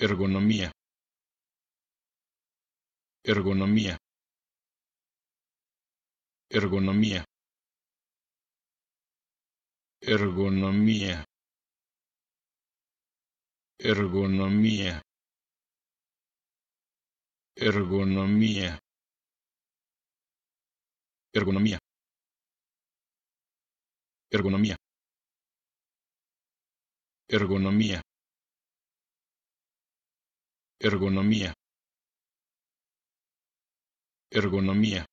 ergonomía ergonomía ergonomía ergonomía ergonomía ergonomía ergonomía ergonomía ergonomía Ergonomía. Ergonomía.